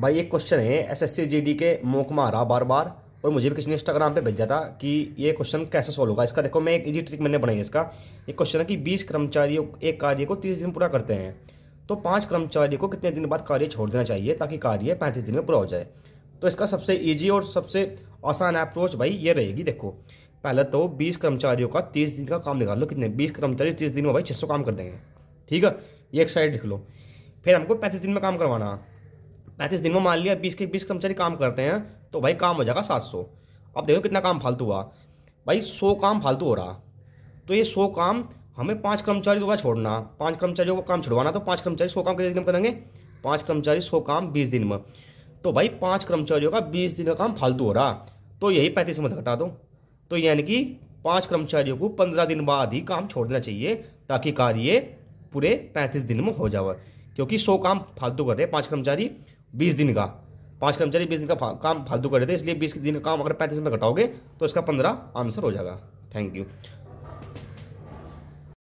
भाई एक क्वेश्चन है एस एस के मोक मारा बार बार और मुझे भी किसी ने इंस्टाग्राम पे भेजा था कि ये क्वेश्चन कैसे सॉल्व होगा इसका देखो मैं एक इजी ट्रिक मैंने बनाई है इसका एक क्वेश्चन है कि बीस कर्मचारियों एक कार्य को तीस दिन पूरा करते हैं तो पाँच कर्मचारियों को कितने दिन बाद कार्य छोड़ देना चाहिए ताकि कार्य पैंतीस दिन में पूरा हो जाए तो इसका सबसे ईजी और सबसे आसान अप्रोच भाई ये रहेगी देखो पहले तो बीस कर्मचारियों का तीस दिन का काम निकाल लो कितने बीस कर्मचारी तीस दिन में भाई छः काम कर देंगे ठीक है ये एक साइड लिख लो फिर हमको पैंतीस दिन में काम करवाना पैंतीस दिन में मान लिया बीस के बीस कर्मचारी काम करते हैं तो भाई काम हो जाएगा सात सौ अब देखो कितना काम फालतू हुआ भाई सौ काम फालतू हो रहा तो ये सौ काम हमें पाँच कर्मचारी का छोड़ना पाँच कर्मचारियों को काम छुड़वाना तो पाँच कर्मचारी सौ काम कितने दिन में करेंगे पाँच कर्मचारी सौ काम बीस दिन में तो भाई पाँच कर्मचारियों का बीस दिन का काम फालतू हो रहा तो यही पैंतीस में घटा दो तो यानी कि पाँच कर्मचारियों को पंद्रह दिन बाद ही काम छोड़ देना चाहिए ताकि कार्य पूरे पैंतीस दिन में हो जाए क्योंकि सौ काम फालतू कर रहे हैं पाँच कर्मचारी बीस दिन का पाँच कर्मचारी बीस दिन का काम फालतू कर रहे थे इसलिए बीस दिन का काम अगर पैंतीस में घटाओगे तो इसका पंद्रह आंसर हो जाएगा थैंक यू